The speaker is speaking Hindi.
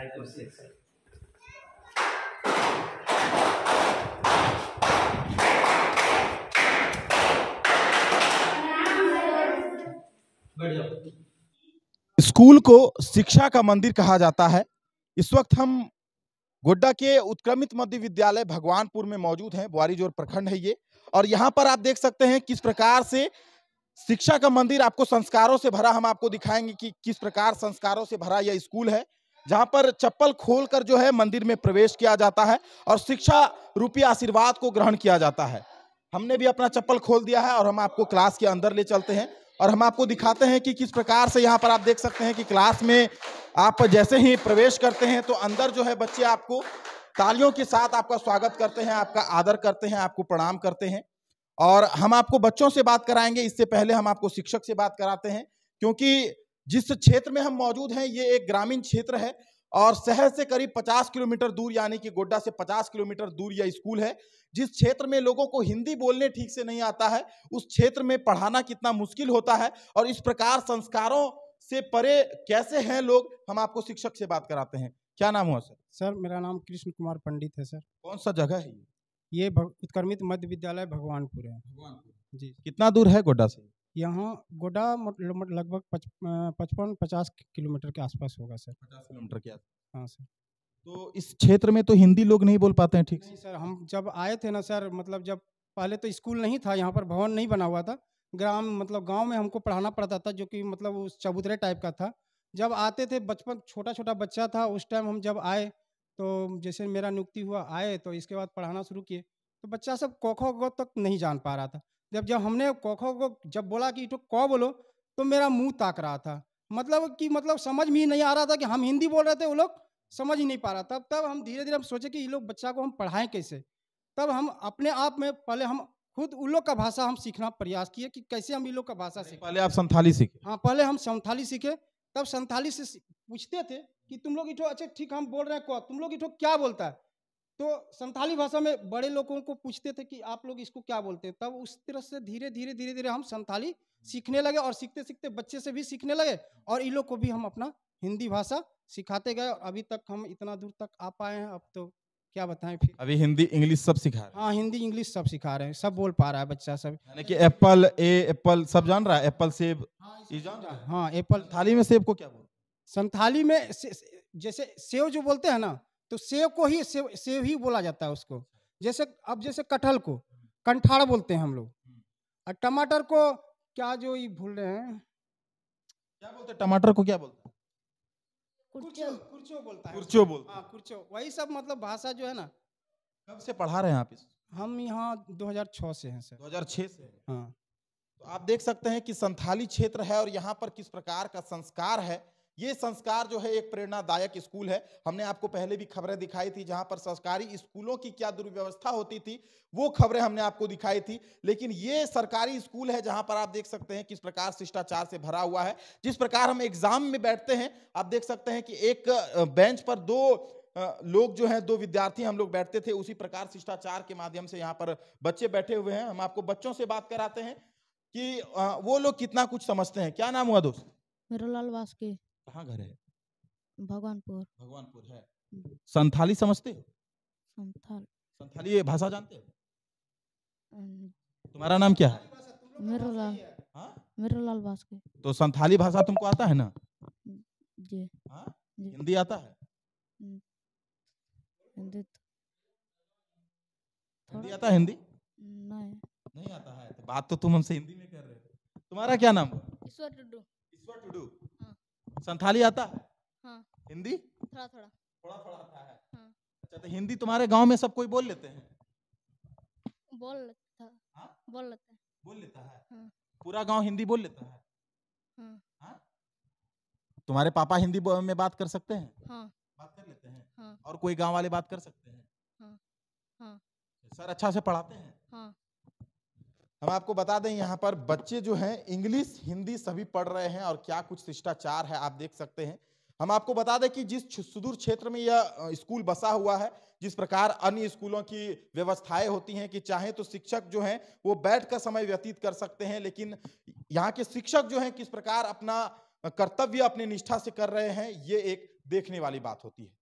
5 to 6. स्कूल को शिक्षा का मंदिर कहा जाता है इस वक्त हम गोड्डा के उत्क्रमित मध्य विद्यालय भगवानपुर में मौजूद हैं जोर प्रखंड है ये और यहाँ पर आप देख सकते हैं किस प्रकार से शिक्षा का मंदिर आपको संस्कारों से भरा हम आपको दिखाएंगे कि किस प्रकार संस्कारों से भरा यह स्कूल है जहाँ पर चप्पल खोलकर जो है मंदिर में प्रवेश किया जाता है और शिक्षा रूपी आशीर्वाद को ग्रहण किया जाता है हमने भी अपना चप्पल खोल दिया है और हम आपको क्लास के अंदर ले चलते हैं और हम आपको दिखाते हैं कि किस प्रकार से यहाँ पर आप देख सकते हैं कि क्लास में आप जैसे ही प्रवेश करते हैं तो अंदर जो है बच्चे आपको तालियों के साथ आपका स्वागत करते हैं आपका आदर करते हैं आपको प्रणाम करते हैं और हम आपको बच्चों से बात कराएंगे इससे पहले हम आपको शिक्षक से बात कराते हैं क्योंकि जिस क्षेत्र में हम मौजूद हैं ये एक ग्रामीण क्षेत्र है और शहर से करीब 50 किलोमीटर दूर यानी कि गोड्डा से 50 किलोमीटर दूर यह स्कूल है जिस क्षेत्र में लोगों को हिंदी बोलने ठीक से नहीं आता है उस क्षेत्र में पढ़ाना कितना मुश्किल होता है और इस प्रकार संस्कारों से परे कैसे हैं लोग हम आपको शिक्षक से बात कराते हैं क्या नाम हुआ सर सर मेरा नाम कृष्ण कुमार पंडित है सर कौन सा जगह है ये उत्कर्मित मध्य विद्यालय भगवानपुर है भगवानपुर जी कितना दूर है गोड्डा से यहाँ गोडा लगभग पचपन पचास किलोमीटर के आसपास होगा सर पचास किलोमीटर के आसपास हाँ सर तो इस क्षेत्र में तो हिंदी लोग नहीं बोल पाते हैं ठीक नहीं सर हम जब आए थे ना सर मतलब जब पहले तो स्कूल नहीं था यहाँ पर भवन नहीं बना हुआ था ग्राम मतलब गांव में हमको पढ़ाना पड़ता था जो कि मतलब उस चबूतरे टाइप का था जब आते थे बचपन छोटा छोटा बच्चा था उस टाइम हम जब आए तो जैसे मेरा नियुक्ति हुआ आए तो इसके बाद पढ़ाना शुरू किए तो बच्चा सब कोखो गो तक नहीं जान पा रहा था जब जब हमने कोखो को जब बोला कि तो कौ बोलो तो मेरा मुंह ताक रहा था मतलब कि मतलब समझ में ही नहीं आ रहा था कि हम हिंदी बोल रहे थे वो लोग समझ ही नहीं पा रहा तब तब हम धीरे धीरे हम सोचे कि ये लोग बच्चा को हम पढ़ाएं कैसे तब हम अपने आप में पहले हम खुद उन लोग का भाषा हम सीखना प्रयास किए कि कैसे हम इन लोग का भाषा सीखें पहले आप संथाली सीखे हाँ पहले हम संथाली सीखे तब संथाली से पूछते थे कि तुम लोग इठो अच्छा ठीक हम बोल रहे हैं तुम लोग इठो क्या बोलता है तो संथाली भाषा में बड़े लोगों को पूछते थे कि आप लोग इसको क्या बोलते हैं तब उस तरह से धीरे धीरे धीरे धीरे हम संथाली सीखने लगे और सीखते सीखते बच्चे से भी सीखने लगे और इन लोग को भी हम अपना हिंदी भाषा सिखाते गए और अभी तक हम इतना दूर तक आ पाए हैं अब तो क्या बताएं फिर अभी हिंदी इंग्लिश सब सिखा रहे हैं हाँ हिंदी इंग्लिश सब सिखा रहे हैं सब बोल पा रहा है बच्चा सब यानी कि एप्पल ए एप्पल सब जान रहा है एप्पल सेब हाँ एप्पल थाली में सेब को क्या बोल संथाली में जैसे सेब जो बोलते हैं ना तो सेव को ही सेव सेव ही बोला जाता है उसको जैसे अब जैसे कटहल को कंठाड़ बोलते हैं हम लोग और टमाटर को क्या जो ये भूल रहे हैं क्या बोलते हैं टमाटर को क्या बोलते हैं कुर्चो बोलता है कुर्चो बोलता हाँ, वही सब मतलब भाषा जो है ना कब से पढ़ा रहे हैं आप इस हम यहाँ 2006 से हैं सर 2006 से हाँ तो आप देख सकते हैं कि संथाली क्षेत्र है और यहाँ पर किस प्रकार का संस्कार है ये संस्कार जो है एक प्रेरणादायक स्कूल है हमने आपको पहले भी खबरें दिखाई थी जहां पर सरकारी स्कूलों की क्या दुर्व्यवस्था होती थी वो खबरें हमने आपको दिखाई थी लेकिन ये सरकारी स्कूल है जहां पर आप देख सकते हैं किस प्रकार शिष्टाचार से भरा हुआ है जिस प्रकार हम एग्जाम में बैठते हैं आप देख सकते हैं कि एक बेंच पर दो लोग जो हैं दो विद्यार्थी हम लोग बैठते थे उसी प्रकार शिष्टाचार के माध्यम से यहाँ पर बच्चे बैठे हुए हैं हम आपको बच्चों से बात कराते हैं कि वो लोग कितना कुछ समझते हैं क्या नाम हुआ दोस्त मेरा लाल वास्के कहाँ घर है भगवानपुर भगवानपुर है हम्म। संथाली समझते हो संथाल संथाली ये भाषा जानते हो तुम्हारा नाम क्या है मेरूलाल हाँ? मेरूलाल वास्के तो संथाली भाषा तुमको आता है ना हम्म, जी हाँ हिंदी आता है हम्म। हिंदी तो हिंदी आता है हिंदी नहीं नहीं आता है तो बात तो तुम हमसे हिंदी में कर रहे हो तुम्हारा क्या नाम ईश्वर टुडू ईश्वर टुडू संथाली आता है हाँ। हिंदी थोड़ा थोड़ा थोड़ा थोड़ा आता है हाँ। अच्छा तो हिंदी तुम्हारे गांव में सब कोई बोल लेते हैं बोल लेता हाँ? बोल लेता है बोल लेता है हाँ। पूरा गांव हिंदी बोल लेता है हाँ। हाँ? तुम्हारे पापा हिंदी में बात कर सकते हैं हाँ। बात कर लेते हैं हाँ। और कोई गांव वाले बात कर सकते हैं हाँ। हाँ। सर अच्छा से पढ़ाते हैं हाँ। हम आपको बता दें यहाँ पर बच्चे जो हैं इंग्लिश हिंदी सभी पढ़ रहे हैं और क्या कुछ शिष्टाचार है आप देख सकते हैं हम आपको बता दें कि जिस सुदूर क्षेत्र में यह स्कूल बसा हुआ है जिस प्रकार अन्य स्कूलों की व्यवस्थाएं होती हैं कि चाहे तो शिक्षक जो हैं वो बैठ कर समय व्यतीत कर सकते हैं लेकिन यहाँ के शिक्षक जो हैं किस प्रकार अपना कर्तव्य अपनी निष्ठा से कर रहे हैं ये एक देखने वाली बात होती है